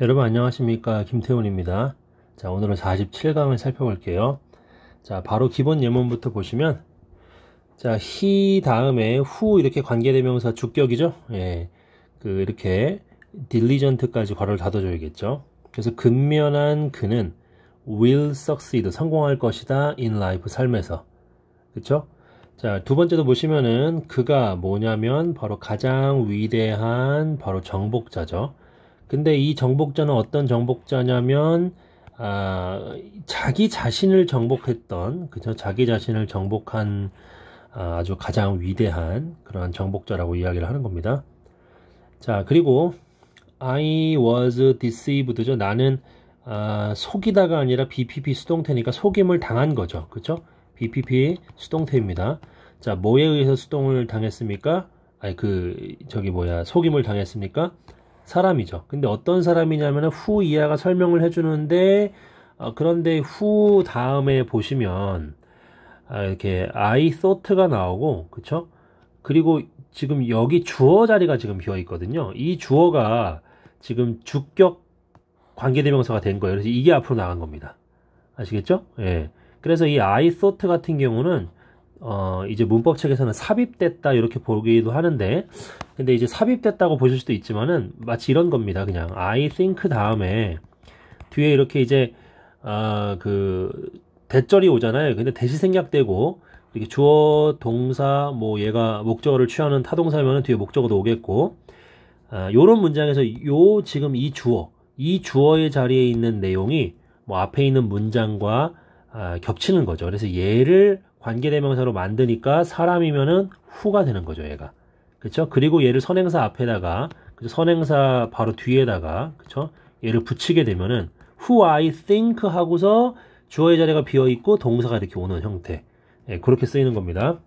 여러분 안녕하십니까 김태훈입니다 자 오늘은 47강을 살펴볼게요 자 바로 기본 예문부터 보시면 자 히 다음에 후 이렇게 관계대명사 주격이죠 예 그 이렇게 딜리전트까지 괄호를 닫아줘야겠죠 그래서 근면한 그는 will succeed 성공할 것이다 in life 삶에서 그쵸 자 두번째도 보시면은 그가 뭐냐면 바로 가장 위대한 바로 정복자죠 근데 이 정복자는 어떤 정복자냐면 아, 자기 자신을 정복했던 그죠 자기 자신을 정복한 아, 아주 가장 위대한 그러한 정복자라고 이야기를 하는 겁니다. 자 그리고 I was deceived죠. 나는 아, 속이다가 아니라 BPP 수동태니까 속임을 당한 거죠. 그렇죠? BPP 수동태입니다. 자 뭐에 의해서 수동을 당했습니까? 아니 그 저기 뭐야 속임을 당했습니까? 사람이죠. 근데 어떤 사람이냐면 후 이하가 설명을 해주는데 어, 그런데 후 다음에 보시면 아, 이렇게 I thought가 나오고 그쵸? 그리고 지금 여기 주어 자리가 지금 비어 있거든요. 이 주어가 지금 주격 관계대명사가 된 거예요. 그래서 이게 앞으로 나간 겁니다. 아시겠죠? 예. 그래서 이 I thought 같은 경우는 어, 이제 문법 책에서는 삽입됐다 이렇게 보기도 하는데 근데 이제 삽입됐다고 보실 수도 있지만은 마치 이런 겁니다. 그냥 I think 다음에 뒤에 이렇게 이제 아, 그 대절이 오잖아요. 근데 대시 생략되고 이렇게 주어 동사 뭐 얘가 목적어를 취하는 타동사면은 뒤에 목적어도 오겠고 아, 요런 문장에서 요 지금 이 주어 이 주어의 자리에 있는 내용이 뭐 앞에 있는 문장과 아, 겹치는 거죠. 그래서 얘를 관계대명사로 만드니까 사람이면은 후가 되는 거죠, 얘가. 그렇죠? 그리고 얘를 선행사 앞에다가 선행사 바로 뒤에다가 그렇 얘를 붙이게 되면은 who I think 하고서 주어의 자리가 비어 있고 동사가 이렇게 오는 형태. 예, 그렇게 쓰이는 겁니다.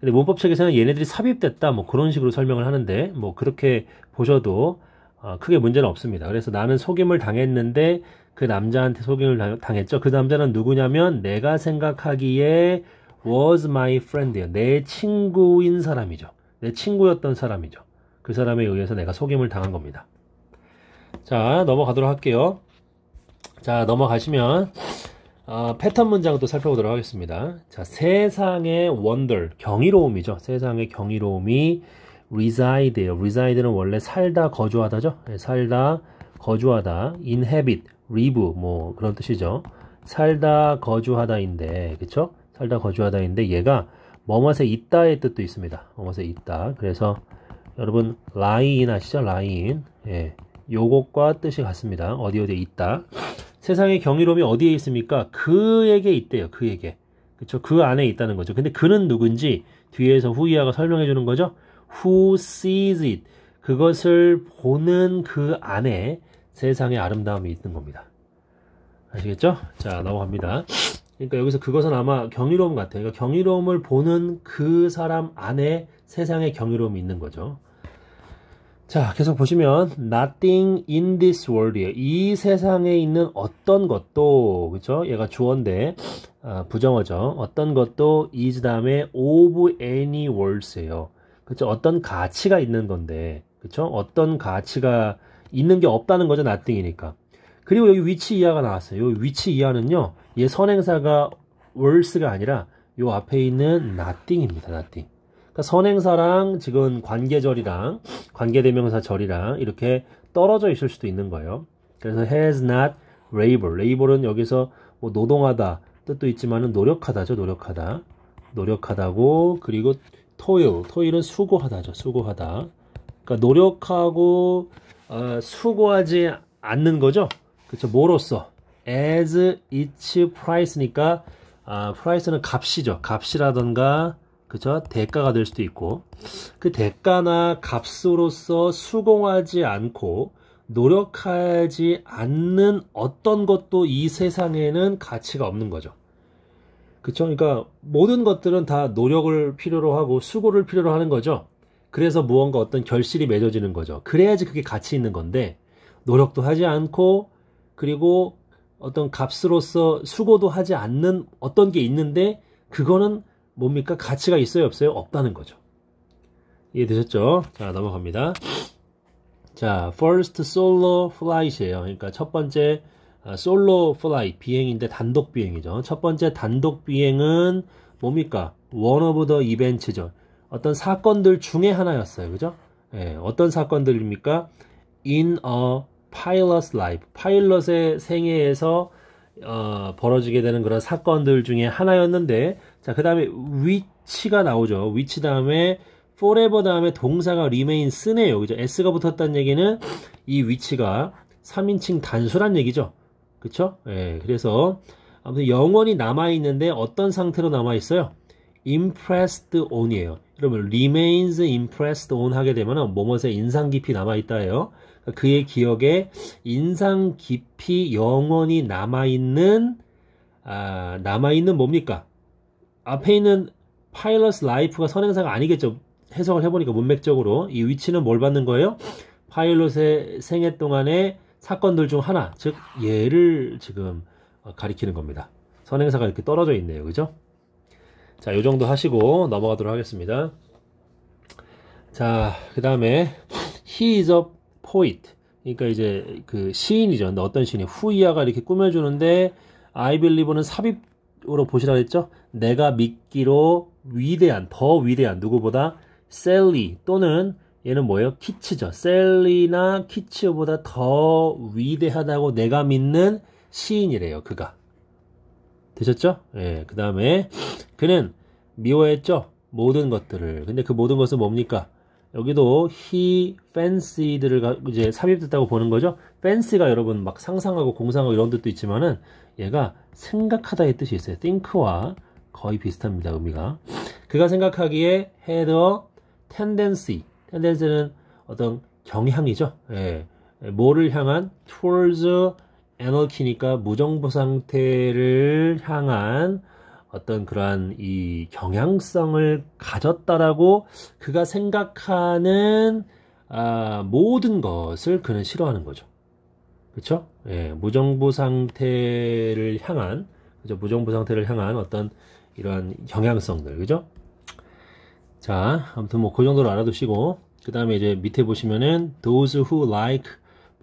근데 문법책에서는 얘네들이 삽입됐다 뭐 그런 식으로 설명을 하는데 뭐 그렇게 보셔도 어, 크게 문제는 없습니다. 그래서 나는 속임을 당했는데 그 남자한테 속임을 당했죠. 그 남자는 누구냐면 내가 생각하기에 was my friend예요. 내 친구인 사람이죠. 내 친구였던 사람이죠. 그 사람에 의해서 내가 속임을 당한 겁니다. 자 넘어가도록 할게요. 자 넘어가시면 어, 패턴 문장도 살펴보도록 하겠습니다. 자 세상의 wonder 경이로움이죠. 세상의 경이로움이 reside예요. reside는 원래 살다 거주하다죠. 예, 살다 거주하다 inhabit live 뭐 그런 뜻이죠. 살다 거주하다인데 그쵸 살다 거주하다 인데 얘가 머뭇에 있다의 뜻도 있습니다. 머뭇에 있다. 그래서 여러분 라인 아시죠? 라인. 예. 요것과 뜻이 같습니다. 어디 어디에 있다. 세상의 경이로움이 어디에 있습니까? 그에게 있대요. 그에게. 그렇그 안에 있다는 거죠. 근데 그는 누군지 뒤에서 후이아가 설명해 주는 거죠. Who sees it? 그것을 보는 그 안에 세상의 아름다움이 있는 겁니다. 아시겠죠? 자, 넘어갑니다. 그러니까 여기서 그것은 아마 경이로움 같아요. 그러니까 경이로움을 보는 그 사람 안에 세상의 경이로움이 있는 거죠. 자, 계속 보시면 nothing in this world이에요. 이 세상에 있는 어떤 것도 그렇죠? 얘가 주어인데 아, 부정어죠. 어떤 것도 is 다음에 of any words예요. 그렇죠? 어떤 가치가 있는 건데 그렇죠? 어떤 가치가 있는 게 없다는 거죠. nothing이니까. 그리고 여기 위치 이하가 나왔어요. 이 위치 이하는요. 얘 선행사가 월스가 아니라 요 앞에 있는 nothing입니다. nothing. 그러니까 선행사랑 지금 관계절이랑 관계대명사 절이랑 이렇게 떨어져 있을 수도 있는 거예요. 그래서 has not labor. labor은 여기서 뭐 노동하다 뜻도 있지만 노력하다죠. 노력하다. 노력하다고 그리고 토일. 토일은 수고하다죠. 수고하다. 그러니까 노력하고 어, 수고하지 않는 거죠. 그렇죠. 뭐로써 as its price니까 아, price는 값이죠. 값이라던가 그쵸 대가가 될 수도 있고 그 대가나 값으로서 수공하지 않고 노력하지 않는 어떤 것도 이 세상에는 가치가 없는 거죠. 그쵸? 그러니까 모든 것들은 다 노력을 필요로 하고 수고를 필요로 하는 거죠. 그래서 무언가 어떤 결실이 맺어지는 거죠. 그래야지 그게 가치 있는 건데 노력도 하지 않고 그리고 어떤 값으로서 수고도 하지 않는 어떤 게 있는데 그거는 뭡니까? 가치가 있어요? 없어요? 없다는 거죠. 이해되셨죠? 자, 넘어갑니다. 자, first solo flight이에요. 그러니까 첫 번째 솔로 아, 플라이 비행인데 단독 비행이죠. 첫 번째 단독 비행은 뭡니까? 원 오브 더 이벤트죠. 어떤 사건들 중에 하나였어요. 그죠? 예, 어떤 사건들입니까? in a 파일럿 라이프, 파일럿의 생애에서 어, 벌어지게 되는 그런 사건들 중에 하나였는데 자, 그 다음에 위치가 나오죠. 위치 다음에 forever 다음에 동사가 remain 쓰네요. 그죠? s가 붙었다는 얘기는 이 위치가 3인칭 단수란 얘기죠. 그쵸? 예, 그래서 아무튼 영원히 남아있는데 어떤 상태로 남아있어요? impressed on이에요. 여러분, remains impressed on 하게 되면 은 뭐뭐에 인상 깊이 남아있다예요. 그의 기억에 인상 깊이 영원히 남아있는 아, 남아있는 뭡니까? 앞에 있는 파일럿 라이프가 선행사가 아니겠죠. 해석을 해보니까 문맥적으로 이 위치는 뭘 받는 거예요? 파일럿의 생애 동안의 사건들 중 하나, 즉 얘를 지금 가리키는 겁니다. 선행사가 이렇게 떨어져 있네요, 그죠? 자, 요 정도 하시고 넘어가도록 하겠습니다. 자, 그 다음에 he is a 포이트 그러니까 이제 그 시인이죠. 근데 어떤 시인이 후이아가 이렇게 꾸며주는데 I believe는 삽입으로 보시라 그랬죠. 내가 믿기로 위대한 더 위대한 누구보다 셀리 또는 얘는 뭐예요? 키츠죠. 셀리나 키츠보다 더 위대하다고 내가 믿는 시인이래요. 그가 되셨죠? 예. 그 다음에 그는 미워했죠. 모든 것들을. 근데 그 모든 것은 뭡니까? 여기도 he fancied를 이제 삽입됐다고 보는 거죠. fancy가 여러분 막 상상하고 공상하고 이런 뜻도 있지만은 얘가 생각하다의 뜻이 있어요. think와 거의 비슷합니다. 의미가. 그가 생각하기에 had a tendency. tendency는 어떤 경향이죠. 예. 뭐를 향한 towards anarchy니까 무정부 상태를 향한 어떤 그러한 이 경향성을 가졌다라고 그가 생각하는 아, 모든 것을 그는 싫어하는 거죠. 그렇죠? 예, 무정부 상태를 향한 그죠? 무정부 상태를 향한 어떤 이러한 경향성들, 그죠? 자, 아무튼 뭐 그 정도로 알아두시고 그 다음에 이제 밑에 보시면은 those who like b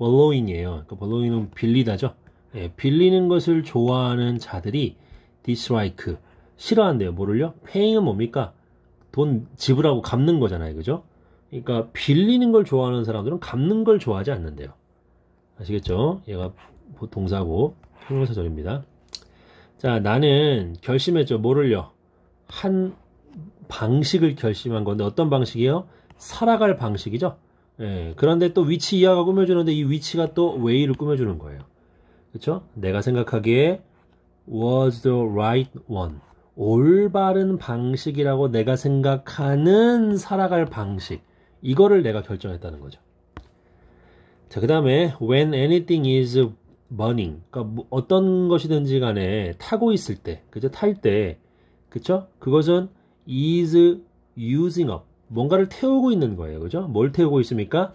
o o w i n g 이에요 그러니까 b o o w i n g 은 빌리다죠. 예, 빌리는 것을 좋아하는 자들이 dislike 싫어한대요. 뭐를요? paying은 뭡니까? 돈 지불하고 갚는 거잖아요. 그죠? 그러니까 빌리는 걸 좋아하는 사람들은 갚는 걸 좋아하지 않는데요. 아시겠죠? 얘가 동사고 형용사절입니다. 자, 나는 결심했죠. 뭐를요? 한 방식을 결심한 건데 어떤 방식이에요? 살아갈 방식이죠. 예, 그런데 또 위치 이하가 꾸며주는데 이 위치가 또 웨이를 꾸며주는 거예요. 그렇죠? 내가 생각하기에 was the right one. 올바른 방식이라고 내가 생각하는 살아갈 방식. 이거를 내가 결정했다는 거죠. 자, 그 다음에 when anything is burning. 그러니까 뭐 어떤 것이든지 간에 타고 있을 때, 그죠? 탈 때, 그쵸? 그것은 is using up. 뭔가를 태우고 있는 거예요. 그죠? 뭘 태우고 있습니까?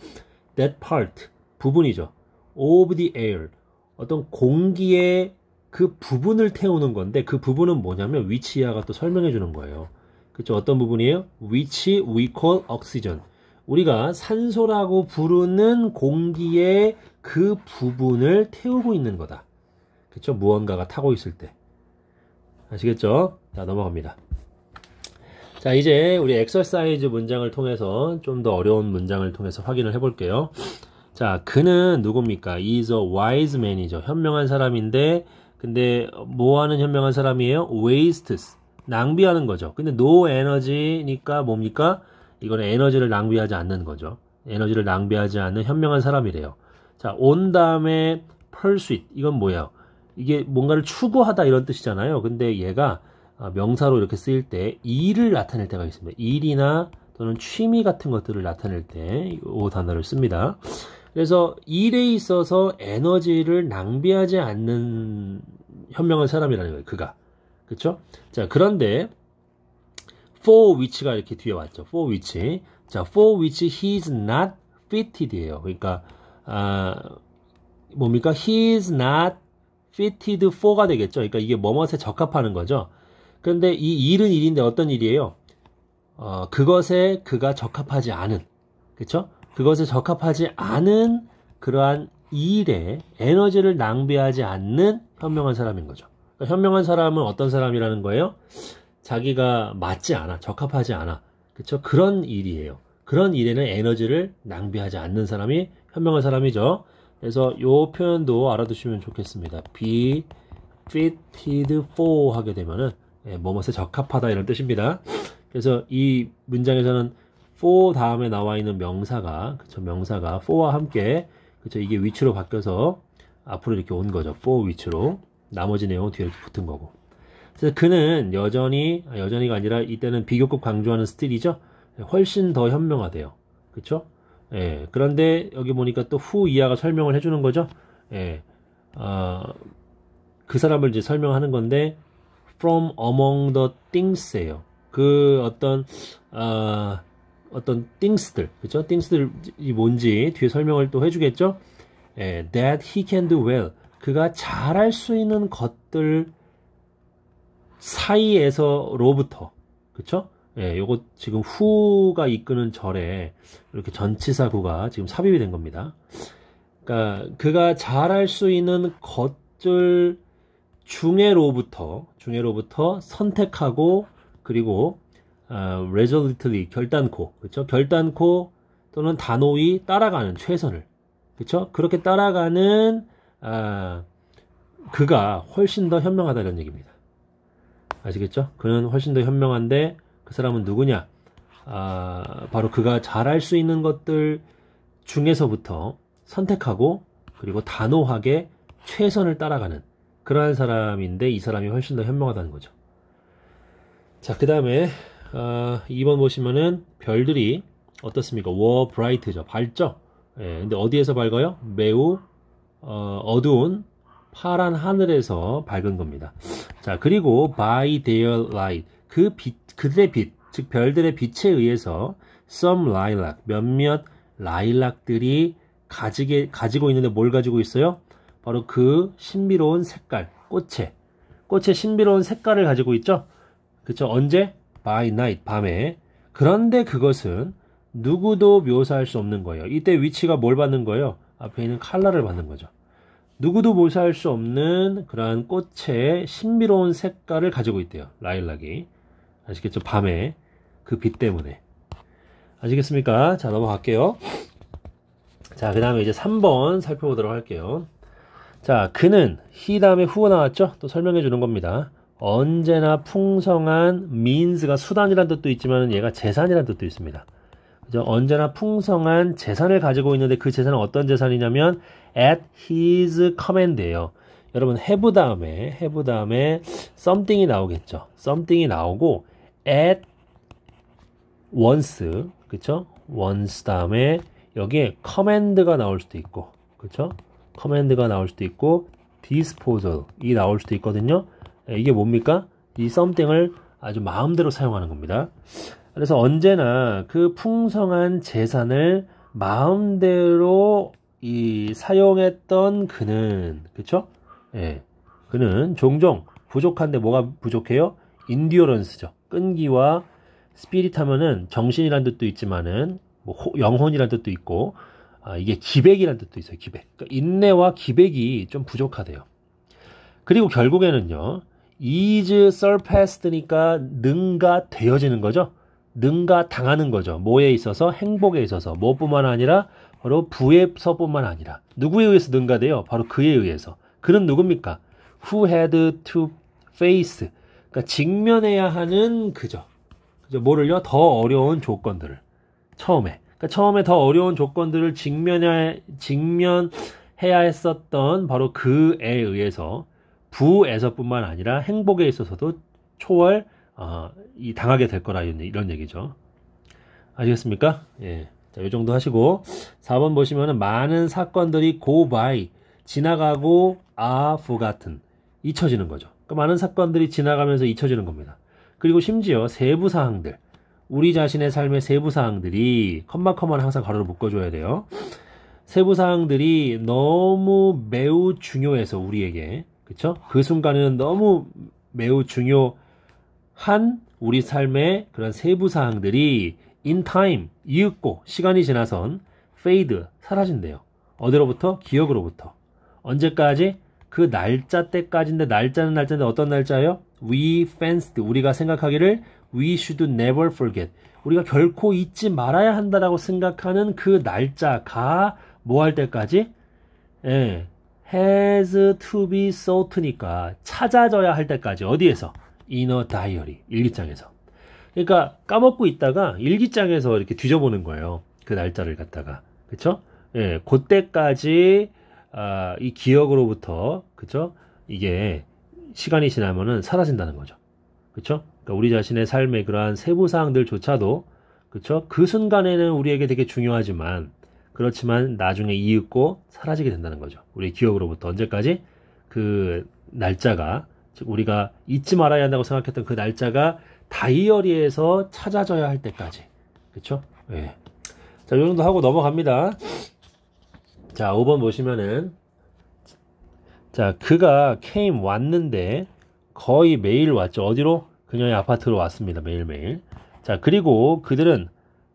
that part. 부분이죠. of the air. 어떤 공기의 그 부분을 태우는 건데 그 부분은 뭐냐면 위치 이하가 또 설명해 주는 거예요. 그쵸 어떤 부분이에요? 위치 we call oxygen. 우리가 산소라고 부르는 공기의 그 부분을 태우고 있는 거다. 그쵸 무언가가 타고 있을 때. 아시겠죠? 자, 넘어갑니다. 자, 이제 우리 엑서사이즈 문장을 통해서 좀 더 어려운 문장을 통해서 확인을 해 볼게요. 자, 그는 누굽니까? is a wise man이죠. 현명한 사람인데 근데 뭐 하는 현명한 사람이에요? wastes. 낭비하는 거죠. 근데 no energy니까 뭡니까? 이거는 에너지를 낭비하지 않는 거죠. 에너지를 낭비하지 않는 현명한 사람이래요. 자, 온 다음에 pursuit. 이건 뭐예요? 이게 뭔가를 추구하다 이런 뜻이잖아요. 근데 얘가 아, 명사로 이렇게 쓰일 때 일을 나타낼 때가 있습니다. 일이나 또는 취미 같은 것들을 나타낼 때 이 단어를 씁니다. 그래서 일에 있어서 에너지를 낭비하지 않는 현명한 사람이라는 거예요. 그가. 그쵸? 자, 그런데 for which가 이렇게 뒤에 왔죠. for which. 자, for which he s not fitted이에요. 그러니까 아, 뭡니까? he is not fitted for가 되겠죠. 그러니까 이게 뭐뭇에 적합하는 거죠. 그런데 이 일은 일인데 어떤 일이에요? 어, 그것에 그가 적합하지 않은. 그쵸? 그것에 적합하지 않은 그러한 일에 에너지를 낭비하지 않는 현명한 사람인 거죠. 그러니까 현명한 사람은 어떤 사람이라는 거예요? 자기가 맞지 않아, 적합하지 않아. 그렇죠? 그런 일이에요. 그런 일에는 에너지를 낭비하지 않는 사람이 현명한 사람이죠. 그래서 이 표현도 알아두시면 좋겠습니다. be fitted for 하게 되면은 예, 뭐뭐에 적합하다 이런 뜻입니다. 그래서 이 문장에서는 for 다음에 나와 있는 명사가 그쵸 명사가 for와 함께 그쵸 이게 위치로 바뀌어서 앞으로 이렇게 온 거죠 for 위치로 나머지 내용은 뒤에 이렇게 붙은 거고 그래서 그는 여전히 아, 여전히가 아니라 이때는 비교급 강조하는 스틸이죠 예, 훨씬 더 현명하대요 그쵸 예 그런데 여기 보니까 또 후 이하가 설명을 해주는 거죠 예 어, 그 사람을 이제 설명하는 건데 from among the t h i n g s 에요그 어떤 어, 어떤 things들, 그쵸? 그렇죠? things들이 뭔지 뒤에 설명을 또 해주겠죠? 예, that he can do well. 그가 잘할 수 있는 것들 사이에서로부터, 그쵸? 그렇죠? 예, 요거 지금 후가 이끄는 절에 이렇게 전치사구가 지금 삽입이 된 겁니다. 그러니까 그가 잘할 수 있는 것들 중에로부터 중에로부터 선택하고 그리고 어, resolutely 결단코 그렇죠? 결단코 또는 단호히 따라가는 최선을 그렇죠? 그렇게 따라가는 아, 그가 훨씬 더 현명하다 는 얘기입니다. 아시겠죠? 그는 훨씬 더 현명한데 그 사람은 누구냐? 아, 바로 그가 잘할 수 있는 것들 중에서부터 선택하고 그리고 단호하게 최선을 따라가는 그러한 사람인데 이 사람이 훨씬 더 현명하다는 거죠. 자, 그 다음에 아, 어, 2번 보시면은 별들이 어떻습니까? 워 브라이트죠. 밝죠? 예, 근데 어디에서 밝아요? 매우 어, 두운 파란 하늘에서 밝은 겁니다. 자, 그리고 by their light 그 빛, 그들의 빛, 즉 별들의 빛에 의해서 some lilac 몇몇 라일락들이 가지게 가지고 있는데 뭘 가지고 있어요? 바로 그 신비로운 색깔, 꽃의 꽃의 신비로운 색깔을 가지고 있죠. 그쵸? 언제? by night 밤에 그런데 그것은 누구도 묘사할 수 없는 거예요. 이때 위치가 뭘 받는 거예요? 앞에 있는 칼라를 받는 거죠. 누구도 묘사할 수 없는 그러한 꽃의 신비로운 색깔을 가지고 있대요. 라일락이. 아시겠죠? 밤에 그 빛 때문에. 아시겠습니까? 자, 넘어갈게요. 자, 그 다음에 이제 3번 살펴보도록 할게요. 자, 그는 히 다음에 후가 나왔죠? 또 설명해 주는 겁니다. 언제나 풍성한 means가 수단이란 뜻도 있지만 얘가 재산이란 뜻도 있습니다. 그죠? 언제나 풍성한 재산을 가지고 있는데 그 재산은 어떤 재산이냐면 at his command예요. 여러분 have 다음에 have 다음에 something이 나오겠죠. something이 나오고 at once 그쵸? once 다음에 여기에 command가 나올 수도 있고 그쵸? command가 나올 수도 있고 disposal이 나올 수도 있거든요. 예, 이게 뭡니까? 이썸 o 을 아주 마음대로 사용하는 겁니다. 그래서 언제나 그 풍성한 재산을 마음대로 이 사용했던 그는 그쵸? 예. 그는 종종 부족한데 뭐가 부족해요? 인디어런스죠. 끈기와 스피릿 하면은 정신이란 뜻도 있지만은 뭐 영혼이란 뜻도 있고 아, 이게 기백이란 뜻도 있어요. 기백. 그러니까 인내와 기백이 좀 부족하대요. 그리고 결국에는요. is surpassed니까 능가 되어지는 거죠. 능가 당하는 거죠. 뭐에 있어서 행복에 있어서 뭐뿐만 아니라 바로 부에서뿐만 아니라 누구에 의해서 능가돼요? 바로 그에 의해서. 그는 누굽니까? Who had to face. 그러니까 직면해야 하는 그죠. 그죠. 뭐를요? 더 어려운 조건들을 처음에. 그러니까 처음에 더 어려운 조건들을 직면해 직면해야 했었던 바로 그에 의해서 부에서뿐만 아니라 행복에 있어서도 초월 어, 이 당하게 될 거라 이런, 얘기죠. 아시겠습니까? 예. 자, 요 정도 하시고 4번 보시면은 많은 사건들이 고바이 지나가고 아 r 같은 잊혀지는 거죠. 그 많은 사건들이 지나가면서 잊혀지는 겁니다. 그리고 심지어 세부 사항들 우리 자신의 삶의 세부 사항들이 컴마 컴마는 항상 가로로 묶어줘야 돼요. 세부 사항들이 너무 매우 중요해서 우리에게 그쵸? 그 순간에는 너무 매우 중요한 우리 삶의 그런 세부 사항들이 in time, 이윽고 시간이 지나선 fade, 사라진대요. 어디로부터? 기억으로부터. 언제까지? 그 날짜 때까지인데 날짜는 날짜인데 어떤 날짜예요? We fenced. 우리가 생각하기를 we should never forget. 우리가 결코 잊지 말아야 한다라고 생각하는 그 날짜가 뭐 할 때까지? 예. has to be s o u g h t 니까 찾아져야 할 때까지 어디에서? inner diary 일기장에서 그러니까 까먹고 있다가 일기장에서 이렇게 뒤져보는 거예요 그 날짜를 갖다가 그쵸? 예, 그때까지 아, 이 기억으로부터 그쵸? 이게 시간이 지나면은 사라진다는 거죠 그쵸? 그러니까 우리 자신의 삶의 그러한 세부사항들조차도 그쵸? 그 순간에는 우리에게 되게 중요하지만 그렇지만 나중에 이윽고 사라지게 된다는 거죠. 우리 기억으로부터 언제까지 그 날짜가 즉 우리가 잊지 말아야 한다고 생각했던 그 날짜가 다이어리에서 찾아져야 할 때까지 그렇죠? 예. 자, 요 정도 하고 넘어갑니다. 자, 5번 보시면은 자, 그가 케임 왔는데 거의 매일 왔죠. 어디로? 그녀의 아파트로 왔습니다. 매일매일. 자, 그리고 그들은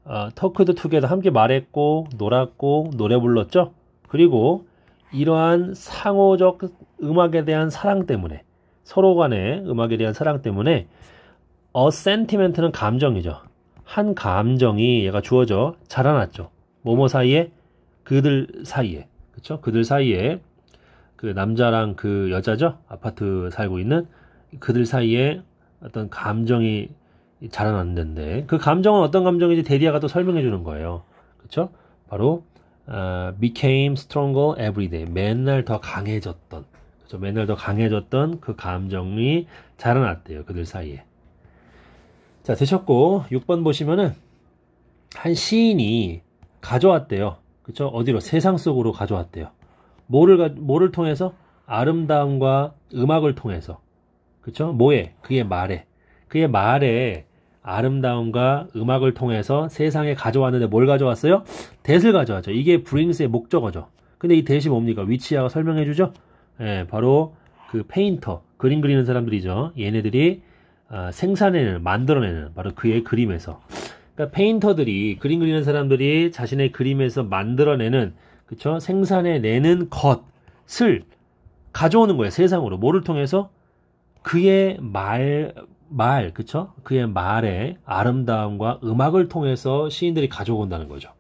어, 터크드 투게더 함께 말했고 놀았고 노래 불렀죠. 그리고 이러한 상호적 음악에 대한 사랑 때문에 서로 간의 음악에 대한 사랑 때문에 어 센티멘트는 감정이죠. 한 감정이 얘가 주어져 자라났죠. 뭐뭐 사이에 그들 사이에 그렇죠? 그들 사이에 그 남자랑 그 여자죠. 아파트 살고 있는 그들 사이에 어떤 감정이 자라났는데 그 감정은 어떤 감정인지 데리아가 또 설명해 주는 거예요. 그쵸 바로 uh, became stronger every day. 맨날 더 강해졌던 그렇죠? 맨날 더 강해졌던 그 감정이 자라났대요. 그들 사이에. 자 되셨고 6번 보시면은 한 시인이 가져왔대요. 그쵸 어디로 세상 속으로 가져왔대요. 뭐를 가, 뭐를 통해서 아름다움과 음악을 통해서 그쵸 뭐에 그의 말에 그의 말에 아름다움과 음악을 통해서 세상에 가져왔는데 뭘 가져왔어요? 대을 가져왔죠. 이게 브링스의 목적어죠. 근데 이 대시 뭡니까? 위치하고 설명해 주죠? 예, 바로 그 페인터, 그림 그리는 사람들이죠. 얘네들이 어, 생산해내는, 만들어내는 바로 그의 그림에서. 그러니까 페인터들이 그림 그리는 사람들이 자신의 그림에서 만들어내는 그쵸? 생산해내는 것을 가져오는 거예요. 세상으로. 뭐를 통해서? 그의 말, 말, 그쵸? 그의 말의 아름다움과 음악을 통해서 시인들이 가져온다는 거죠.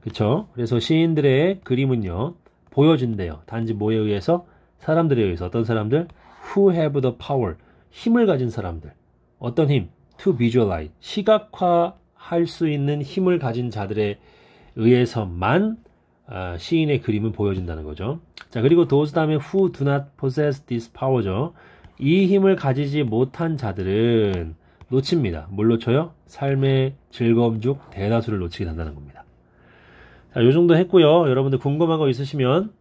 그쵸? 그래서 시인들의 그림은요, 보여준대요. 단지 뭐에 의해서? 사람들에 의해서. 어떤 사람들? Who have the power. 힘을 가진 사람들. 어떤 힘? To visualize. 시각화 할 수 있는 힘을 가진 자들에 의해서만 아, 시인의 그림은 보여진다는 거죠. 자, 그리고 those 다음에 who do not possess this power죠. 이 힘을 가지지 못한 자들은 놓칩니다. 뭘 놓쳐요? 삶의 즐거움 중 대다수를 놓치게 된다는 겁니다. 자, 요 정도 했고요. 여러분들 궁금한 거 있으시면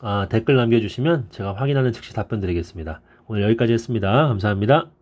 아, 댓글 남겨주시면 제가 확인하는 즉시 답변 드리겠습니다. 오늘 여기까지 했습니다. 감사합니다.